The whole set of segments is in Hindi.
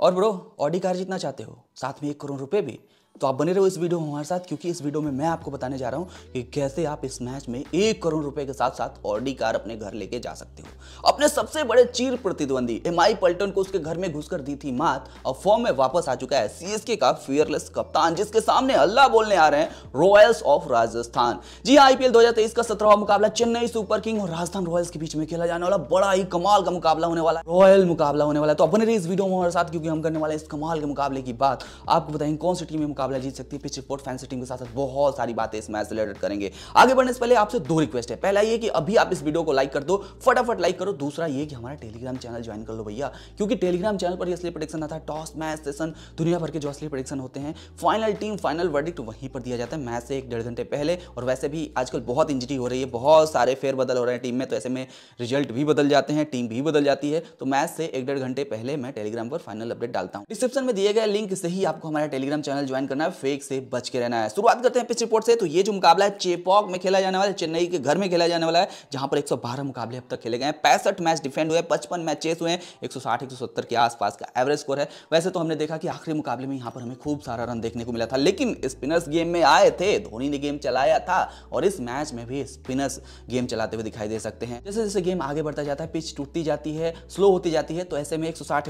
और ब्रो ऑडी कार जितना चाहते हो साथ में एक करोड़ रुपए भी तो आप बने रहो इस वीडियो में हमारे साथ क्योंकि इस वीडियो में मैं आपको बताने जा रहा हूं कि कैसे आप इस मैच में एक करोड़ रुपए के साथ साथ ऑडी कार अपने घर लेके जा सकते हो अपने सबसे बड़े चीर प्रतिद्वंदी एम आई पल्टन को उसके घर में घुसकर दी थी मात और फॉर्म में वापस आ चुका है सीएसके का फियरलेस कप्तान जिसके सामने अल्लाह बोलने आ रहे हैं रॉयल्स ऑफ राजस्थान जी आईपीएल हाँ, दो का सत्रहवा मुकाबला चेन्नई सुपर किंग और राजस्थान रॉयल्स के बीच में खेला जाने वाला बड़ा ही कमाल का मुकाबला होने वाला रॉयल मुकाबला होने वाला है तो अपने इस वीडियो में हमारे साथ क्योंकि हम करने वाले इस कमाल के मुकाबले की बात आपको बताएंगे कौन सी टीम में मुकाबला जीत सकती है पिच रिपोर्ट फैन सिटिंग के साथ साथ बहुत सारी बातें इस मैच से रिलेटेड करेंगे आगे बढ़ने से पहले आपसे दो रिक्वेस्ट है पहला ये कि अभी आप इस वीडियो को लाइक कर दो फटाफट लाइक करो दूसरा ये कि हमारा टेलीग्राम चैनल ज्वाइन कर लो भैया क्योंकि टेलीग्राम चैनल पर असली प्रोडिक्शन आता है टॉस मैच सेशन दुनिया भर के जो असली प्रोडिक्शन होते हैं फाइनल टीम फाइनल वर्डिक्ट वहीं पर दिया जाता है मैच से एक डेढ़ घंटे पहले और वैसे भी आजकल बहुत इंजरी हो रही है बहुत सारे फेरबदल हो रहे हैं टीम में तो ऐसे में रिजल्ट भी बदल जाते हैं टीम भी बदल जाती है तो मैच से एक डेढ़ घंटे पहले मैं टेलीग्राम पर फाइनल अपडेट डालता हूँ डिस्क्रिप्शन में दिए गए लिंक से ही आपको हमारा टेलीग्राम चैनल ज्वाइन करना है फेक से बच के रहना है शुरुआत करते हैं पिच रिपोर्ट से तो ये जो मुकाबला है चेपॉक में खेला जाने वाला है चेन्नई के घर में खेला जाने वाला है जहां पर 112 मुकाबले अब तक खेले गए हैं पैंसठ मैच डिफेंड हुए पचपन मैच चेस हुए हैं एक सौ के आसपास का एवरेज स्कोर है वैसे तो हमने देखा कि आखिरी मुकाबले में यहाँ पर हमें खूब सारा रन देखने को मिला था लेकिन स्पिनर्स गेम में आए थे धोनी ने गेम चलाया था और इस मैच में भी स्पिनर्स गेम चलाते हुए दिखाई दे सकते हैं जैसे जैसे गेम आगे बढ़ता जाता है पिच टूटती जाती है स्लो होती जाती है तो ऐसे में एक सौ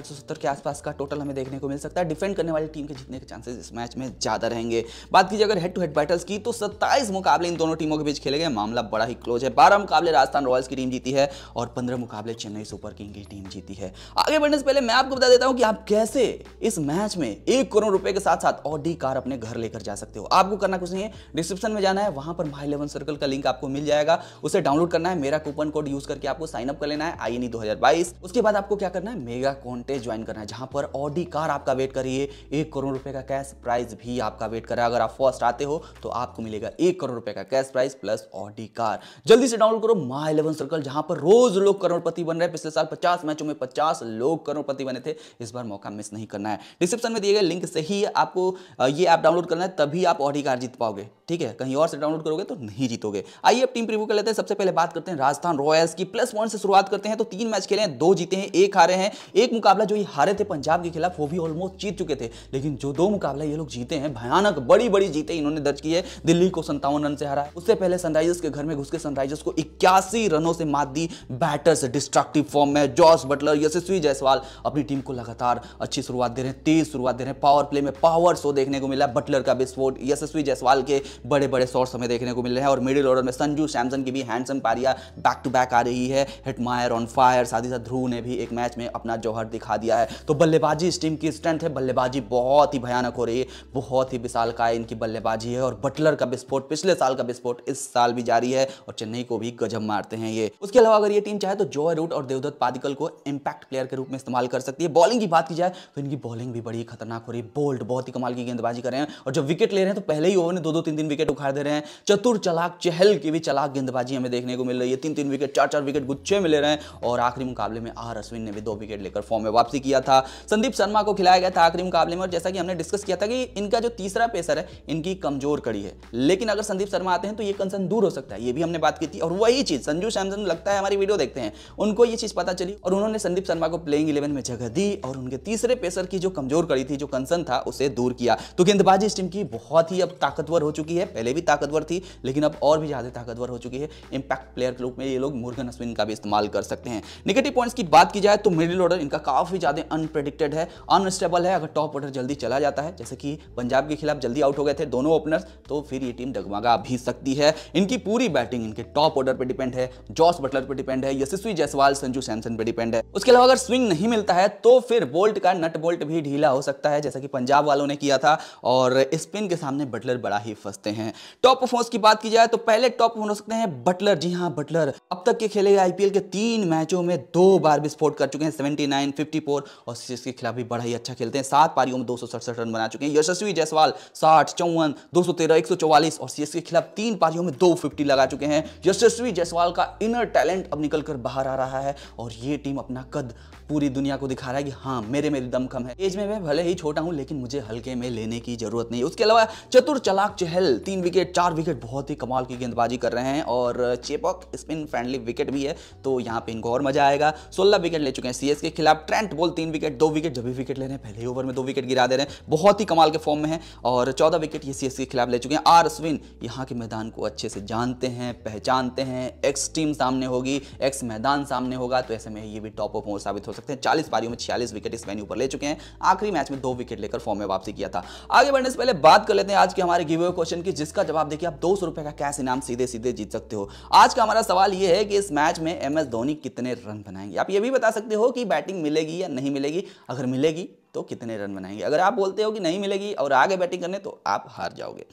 के आसपास का टोटल हमें देखने को मिल सकता है डिफेंड करने वाली टीम के जीतने के चांसेस इस मैच में ज़्यादा रहेंगे बात कीजिए अगर हेड टू हेड बैटल्स की तो सत्ताईस मुकाबले इन दोनों टीमों के बीच खेले गए मामला बड़ा ही क्लोज है बारह मुकाबले राजस्थान रॉयल्स की टीम जीती है और पंद्रह मुकाबले चेन्नई सुपर किंग की टीम जीती है आगे बढ़ने से पहले मैं आपको बता देता हूँ कि आप कैसे इस मैच में एक करोड़ रुपए के साथ साथ और डी कार अपने घर लेकर जा सकते हो आपको करना कुछ नहीं है डिस्क्रिप्शन में जाना है वहां पर माई इलेवन सर्कल का लिंक आपको मिल जाएगा उसे डाउनलोड करना है मेरा कूपन कोड यूज करके आपको साइन अप कर लेना है आई एन उसके बाद आपको क्या करना है मेगा कॉन्टेस्ट ज्वाइन करना है जहां पर ऑडी कार आपका वेट करिए एक करोड़ रुपए का कैश प्राइज भी आपका वेट कर रहा है अगर आप फर्स्ट आते हो तो आपको मिलेगा एक करोड़ रुपए का cash price plus Audi car जल्दी से डाउनलोड करो माई इलेवन सर्कल जहां पर रोज लोग करोड़पति बन रहे पिछले साल पचास मैचों में पचास लोग करोड़पति बने थे इस बार मौका मिस नहीं करना है डिस्क्रिप्शन में दिए गए लिंक से ही आपको ये ऐप डाउनलोड करना है तभी आप ऑडी कार जीत पाओगे ठीक है कहीं और से डाउनलोड करोगे तो नहीं जीतोगे आइए अब टीम प्रीव्यू कर लेते हैं सबसे पहले बात करते हैं राजस्थान रॉयल्स की प्लस पॉइंट से शुरुआत करते हैं तो तीन मैच खेले हैं दो जीते हैं एक हारे हैं एक मुकाबला जो ये हारे थे पंजाब के खिलाफ वो भी ऑलमोस्ट जीत चुके थे लेकिन जो दो मुकाबला ये लोग जीते जीते हैं भयानक बड़ी बड़ी जीते इन्होंने दर्ज की है दिल्ली को संतावन रन से हरा उससे पहले सनराइजर्स के घर में घुस के सनराइजर्स को इक्यासी रनों से मात दी बैटर्स डिस्ट्रक्टिव फॉर्म में जॉस बटलर यशस्वी जायसवाल अपनी टीम को लगातार अच्छी शुरुआत दे रहे हैं तेज शुरुआत दे रहे हैं पावर प्ले में पावर शो देखने को मिला बटलर का विस्फोट यशस्वी जायसवाल के बड़े बड़े शॉर्ट्स हमें देखने को मिल रहे हैं और मिडिल ऑर्डर में संजू सैमसन की भी हैंडसम पारिया बैक टू बैक आ रही है हिटमायर ऑन फायर साथ ही साथ ध्रुव ने भी एक मैच में अपना जौहर दिखा दिया है तो बल्लेबाजी इस टीम की स्ट्रेंथ है बल्लेबाजी बहुत ही भयानक हो रही है बहुत ही विशाल का इनकी बल्लेबाजी है और बटलर का विस्फोट पिछले साल का विस्फोट इस साल भी जारी है और चेन्नई को भी गजब मारते हैं ये उसके अलावा अगर ये टीम चाहे तो जोए रूट और देवदत्त पादिकल को इम्पैक्ट प्लेयर के रूप में इस्तेमाल कर सकती है बॉलिंग की बात की जाए तो इनकी बॉलिंग भी बड़ी खतरनाक हो रही है बोल्ड बहुत ही कमाल की गेंदबाजी कर रहे हैं और जब विकेट ले रहे हैं तो पहले ही ओवर ने दो दो तीन तीन विकेट उखाड़ दे रहे हैं चतुर चलाक चहल की भी चलाक गेंदबाजी हमें देखने को मिल रही है तीन तीन विकेट चार चार विकेट गुच्छे में ले रहे हैं और आखिरी मुकाबले में आर अश्विन ने भी दो विकेट लेकर फॉर्म में वापसी किया था संदीप शर्मा को खिलाया गया था आखिरी मुकाबले में और जैसा कि हमने डिस्कस किया था कि इनका का जो तीसरा पेसर है इनकी कमजोर कड़ी है लेकिन अगर संदीप शर्मा आते हैं तो ये कंसर्न दूर हो सकता है ये भी हमने बात की थी और वही चीज संजू सैमसन लगता है हमारी वीडियो देखते हैं उनको ये चीज पता चली और उन्होंने संदीप शर्मा को प्लेइंग इलेवन में जगह दी और उनके तीसरे पेसर की जो कमजोर कड़ी थी जो कंसर्न था उसे दूर किया तो गेंदबाजी इस टीम की बहुत ही अब ताकतवर हो चुकी है पहले भी ताकतवर थी लेकिन अब और भी ज्यादा ताकतवर हो चुकी है इंपैक्ट प्लेयर के रूप में ये लोग मुर्गन अश्विन का भी इस्तेमाल कर सकते हैं निगेटिव पॉइंट्स की बात की जाए तो मिडिल ऑर्डर इनका काफी ज्यादा अनप्रेडिक्टेड है अनस्टेबल है अगर टॉप ऑर्डर जल्दी चला जाता है जैसे कि पंजाब के खिलाफ जल्दी आउट हो गए थे दोनों ओपनर्स तो फिर ये टीम डगमगा भी सकती है इनकी पूरी बैटिंग इनके टॉप ऑर्डर पर डिपेंड है जॉस बटलर पर डिपेंड है यशस्वी जयसवाल संजू सैमसन पर डिपेंड है उसके अलावा अगर स्विंग नहीं मिलता है तो फिर बोल्ट का नट बोल्ट भी ढीला हो सकता है जैसा कि पंजाब वालों ने किया था और स्पिन के सामने बटलर बड़ा ही फंसते हैं टॉप परफॉर्मेंस की बात की जाए तो पहले टॉप हो सकते हैं बटलर जी हाँ बटलर अब तक के खेले गए आईपीएल के तीन मैचों में दो बार विस्फोट कर चुके हैं सेवेंटी नाइन और सिक्स के खिलाफ भी बड़ा ही अच्छा खेलते हैं सात पारियों में दो रन बना चुके हैं यशस्वी तेजस्वी जायसवाल साठ चौवन दो सौ तेरह एक सौ चौवालीस और सीएस के खिलाफ तीन पारियों में दो फिफ्टी लगा चुके हैं यशस्वी जायसवाल का इनर टैलेंट अब निकलकर बाहर आ रहा है और ये टीम अपना कद पूरी दुनिया को दिखा रहा है कि हाँ मेरे में दमखम है एज में मैं भले ही छोटा हूँ लेकिन मुझे हल्के में लेने की जरूरत नहीं उसके अलावा चतुर चलाक चहल तीन विकेट चार विकेट बहुत ही कमाल की गेंदबाजी कर रहे हैं और चेपॉक स्पिन फ्रेंडली विकेट भी है तो यहाँ पे इनको और मजा आएगा सोलह विकेट ले चुके हैं सीएस के खिलाफ ट्रेंट बॉल तीन विकेट दो विकेट जब भी विकेट ले रहे हैं पहले ही ओवर में दो विकेट गिरा दे रहे हैं बहुत ही कमाल के फॉर्म में है और चौदह विकेट ये सीएस के खिलाफ ले चुके हैं आर अश्विन यहाँ के मैदान को अच्छे से जानते हैं पहचानते हैं एक्स टीम सामने होगी एक्स मैदान सामने होगा तो ऐसे में ये भी टॉप ऑफ मोर साबित हो बोल सकते हैं चालीस पारियों में छियालीस विकेट इस वेन्यू पर ले चुके हैं आखिरी मैच में दो विकेट लेकर फॉर्म में वापसी किया था आगे बढ़ने से पहले बात कर लेते हैं आज के हमारे गिवे क्वेश्चन की जिसका जवाब देखिए आप दो का कैश इनाम सीधे सीधे जीत सकते हो आज का हमारा सवाल यह है कि इस मैच में एम धोनी कितने रन बनाएंगे आप ये भी बता सकते हो कि बैटिंग मिलेगी या नहीं मिलेगी अगर मिलेगी तो कितने रन बनाएंगे अगर आप बोलते हो कि नहीं मिलेगी और आगे बैटिंग करने तो आप हार जाओगे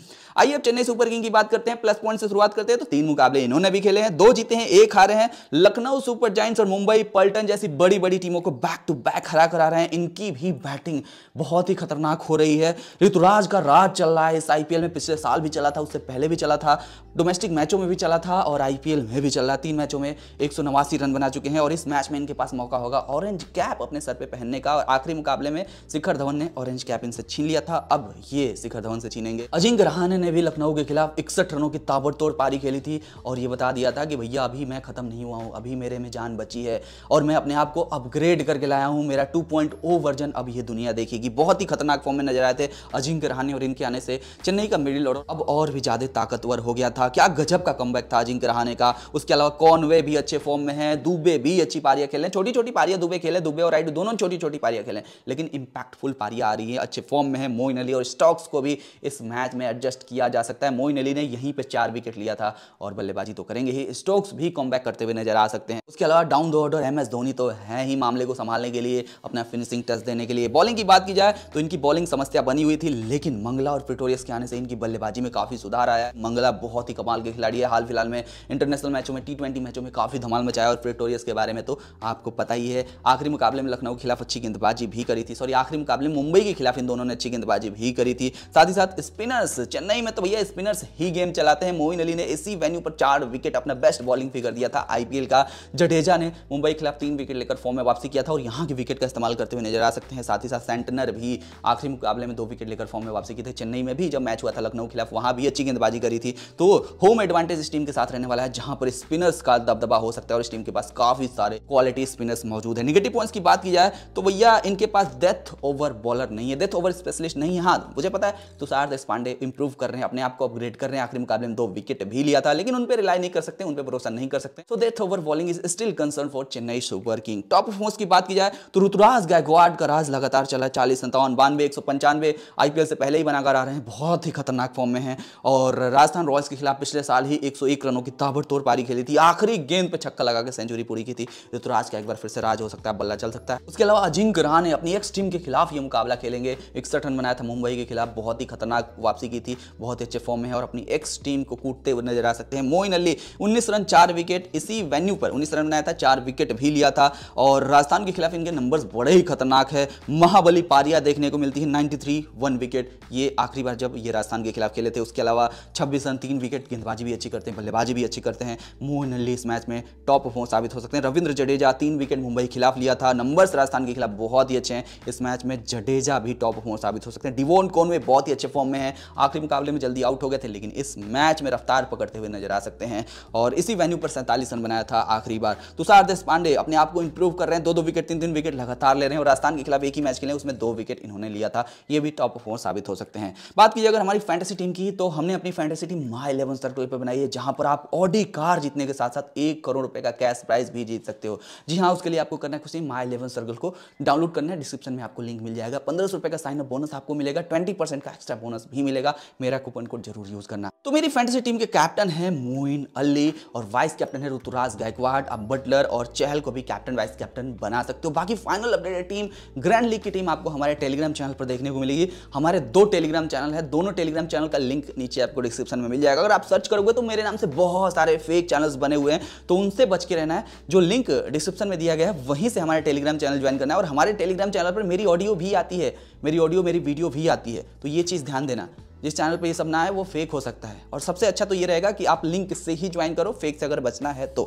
आइए अब चेन्नई सुपर किंग की बात करते हैं प्लस पॉइंट से शुरुआत करते हैं तो तीन मुकाबले इन्होंने भी खेले हैं दो जीते हैं एक हारे हैं लखनऊ सुपर जाइंट्स और मुंबई पल्टन जैसी बड़ी बड़ी टीमों को बैक टू बैक हरा करा रहे हैं इनकी भी बैटिंग बहुत ही खतरनाक हो रही है ऋतुराज का राज चल रहा है इस आईपीएल में पिछले साल भी चला था उससे पहले भी चला था डोमेस्टिक मैचों में भी चला था और आईपीएल में भी चल रहा तीन मैचों में एक रन बना चुके हैं और इस मैच में इनके पास मौका होगा ऑरेंज कैप अपने सर पर पहनने का और आखिरी मुकाबले में शिखर धवन ने ऑरेंज कैप इनसे छीन लिया था अब ये शिखर धवन से छीनेंगे अजिंक्य रहाने ने भी लखनऊ के खिलाफ इकसठ रनों की ताबड़तोड़ पारी खेली थी और ये बता दिया था कि भैया अभी मैं खत्म नहीं हुआ हूँ अभी मेरे में जान बची है और मैं अपने आप को अपग्रेड करके लाया हूँ मेरा टू वर्जन oh अब ये दुनिया देखेगी बहुत ही खतरनाक फॉर्म में नजर आए थे अजिंक्य रहाने और इनके आने से चेन्नई का मिडिल ऑर्डर अब और भी ज्यादा ताकतवर हो गया था क्या गजब का कम था अजिंक्य रहाने का उसके अलावा कॉनवे भी अच्छे फॉर्म में है दुबे भी अच्छी पारियां खेलें छोटी छोटी पारियां दुबे खेले दुबे और राइडू दोनों छोटी छोटी पारियां खेलें लेकिन इंपैक्टफुल पारी आ रही है अच्छे फॉर्म में है मोइन अली और स्टॉक्स को भी इस मैच में एडजस्ट किया जा सकता है मोइन अली ने यहीं पर चार विकेट लिया था और बल्लेबाजी तो करेंगे ही स्टॉक्स भी कॉम करते हुए नजर आ सकते हैं उसके अलावा down the order M Dhoni तो है ही मामले को संभालने के लिए अपना फिनिशिंग टच देने के लिए बॉलिंग की बात की जाए तो इनकी बॉलिंग समस्या बनी हुई थी लेकिन मंगला और प्रिटोरियस के आने से इनकी बल्लेबाजी में काफी सुधार आया है मंगला बहुत ही कमाल के खिलाड़ी है हाल फिलहाल में इंटरनेशनल मैचों में टी मैचों में काफी धमाल मचाया और प्रिटोरियस के बारे में तो आपको पता ही है आखिरी मुकाबले में लखनऊ के खिलाफ अच्छी गेंदबाजी भी करी थी सॉरी और आखिरी मुकाबले मुंबई के खिलाफ इन दोनों ने अच्छी गेंदबाजी भी करी थी साथ ही साथ स्पिनर्स चेन्नई में तो भैया स्पिनर्स ही गेम चलाते हैं मोइन अली ने इसी वेन्यू पर चार विकेट अपना बेस्ट बॉलिंग फिगर दिया था आईपीएल का जडेजा ने मुंबई के खिलाफ तीन विकेट लेकर फॉर्म में वापसी किया था और यहाँ के विकेट का इस्तेमाल करते हुए नजर आ सकते हैं साथ ही साथ सेंटनर भी आखिरी मुकाबले में दो विकेट लेकर फॉर्म में वापसी की थी चेन्नई में भी जब मैच हुआ था लखनऊ के खिलाफ वहाँ भी अच्छी गेंदबाजी करी थी तो होम एडवांटेज इस टीम के साथ रहने वाला है जहाँ पर स्पिनर्स का दबदबा हो सकता है और इस टीम के पास काफी सारे क्वालिटी स्पिनर्स मौजूद है निगेटिव पॉइंट्स की बात की जाए तो भैया इनके पास डेथ ओवर बॉलर नहीं है डेथ ओवर स्पेशलिस्ट नहीं है हाँ मुझे पता है तुषार देश पांडे इंप्रूव कर रहे हैं अपने आप को अपग्रेड कर रहे हैं आखिरी मुकाबले में दो विकेट भी लिया था लेकिन उन पर रिलाई नहीं कर सकते उन पर भरोसा नहीं कर सकते तो death over bowling is still concern for Chennai super king top of most की बात की जाए तो ऋतुराज गायकवाड का राज लगातार चला चालीस संतावन बानवे एक आईपीएल से पहले ही बनाकर आ रहे हैं बहुत ही खतरनाक फॉर्म में है और राजस्थान रॉयल्स के खिलाफ पिछले साल ही एक रनों की ताबड़तोड़ पारी खेली थी आखिरी गेंद पर छक्का लगा के सेंचुरी पूरी की थी ऋतुराज का एक बार फिर से राज हो सकता है बल्ला चल सकता है उसके अलावा अजिंक रहा ने अपनी एक्स पश्चिम के खिलाफ ये मुकाबला खेलेंगे इकसठ रन बनाया था मुंबई के खिलाफ बहुत ही खतरनाक वापसी की थी बहुत ही अच्छे फॉर्म में है और अपनी एक्स टीम को कूटते हुए नजर आ सकते हैं मोइन अली उन्नीस रन चार विकेट इसी वेन्यू पर उन्नीस रन बनाया था चार विकेट भी लिया था और राजस्थान के खिलाफ इनके नंबर्स बड़े ही खतरनाक है महाबली पारिया देखने को मिलती है नाइन्टी वन विकेट ये आखिरी बार जब ये राजस्थान के खिलाफ खेले थे उसके अलावा छब्बीस रन तीन विकेट गेंदबाजी भी अच्छी करते हैं बल्लेबाजी भी अच्छी करते हैं मोहन अली इस मैच में टॉप साबित हो सकते हैं रविंद्र जडेजा तीन विकेट मुंबई के खिलाफ लिया था नंबर्स राजस्थान के खिलाफ बहुत ही अच्छे हैं इस मैच में जडेजा भी टॉप फॉर्म साबित हो सकते हैं डिवोन कोन में बहुत ही अच्छे फॉर्म में है आखिरी मुकाबले में जल्दी आउट हो गए थे लेकिन इस मैच में रफ्तार पकड़ते हुए नजर आ सकते हैं और इसी वेन्यू पर सैंतालीस रन बनाया था आखिरी बार तुषार देश पांडे अपने आप को इंप्रूव कर रहे हैं दो दो विकेट तीन तीन विकेट लगातार ले रहे हैं और राजस्थान के खिलाफ एक ही मैच खेले उसमें दो विकेट इन्होंने लिया था ये भी टॉप फोर साबित हो सकते हैं बात कीजिए अगर हमारी फैंटेसी टीम की तो हमने अपनी fantasy team my eleven circle पर बनाई है जहां पर आप ऑडी कार जीतने के साथ साथ एक करोड़ रुपए का कैश प्राइज भी जीत सकते हो जी हाँ उसके लिए आपको करना है कुछ माई इलेवन सर्कल को डाउनलोड करना है डिस्क्रिप्शन में में आपको लिंक मिल जाएगा पंद्रह रुपए का साइन अप बोनस आपको मिलेगा ट्वेंटी परसेंट का एक्स्ट्रा बोनस भी मिलेगा मेरा कूपन कोड जरूर यूज करना तो मेरी फैंटेसी टीम के कैप्टन है मोइन अली और वाइस कैप्टन है ऋतुराज गायकवाड अब बटलर और चहल को भी कैप्टन वाइस कैप्टन बना सकते हो बाकी final updated team grand league की टीम आपको हमारे टेलीग्राम चैनल पर देखने को मिलेगी हमारे दो टेलीग्राम चैनल है दोनों टेलीग्राम चैनल का लिंक नीचे आपको डिस्क्रिप्शन में मिल जाएगा अगर आप सर्च करोगे तो मेरे नाम से बहुत सारे फेक चैनल्स बने हुए हैं तो उनसे बच के रहना है जो लिंक डिस्क्रिप्शन में दिया गया है वहीं से हमारे टेलीग्राम चैनल ज्वाइन करना है और हमारे टेलीग्राम चैनल पर मेरी ऑडियो भी आती है मेरी ऑडियो मेरी वीडियो भी आती है तो ये चीज़ ध्यान देना जिस चैनल पर ये सब ना है वो फेक हो सकता है और सबसे अच्छा तो ये रहेगा कि आप लिंक से ही ज्वाइन करो फेक से अगर बचना है तो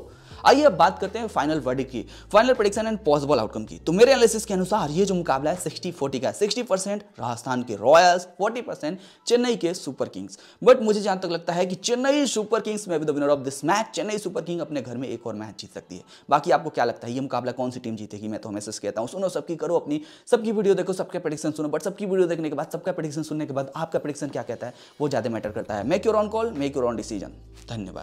आइए अब बात करते हैं फाइनल वर्डिक की final prediction and possible outcome की तो मेरे एनालिसिस के अनुसार ये जो मुकाबला है सिक्सटी फोर्टी का सिक्सटी परसेंट राजस्थान के रॉयल्स फोर्टी परसेंट चेन्नई के सुपर किंग्स बट मुझे जहां तक लगता है कि चेन्नई सुपर किंग्स में भी the winner of this match Chennai super king अपने घर में एक और मैच जीत सकती है बाकी आपको क्या लगता है ये मुकाबला कौन सी टीम जीतेगी मैं तो हमेशा कहता हूँ सुनो सबकी करो अपनी सबकी वीडियो देखो सबके प्रडिक्शन सुनो बट सबकी वीडियो देखने के बाद सबका प्रडिक्शन सुनने के बाद आपका प्रडिक्शन क्या कहता है वो ज्यादा मैटर करता है make your own call make your own decision धन्यवाद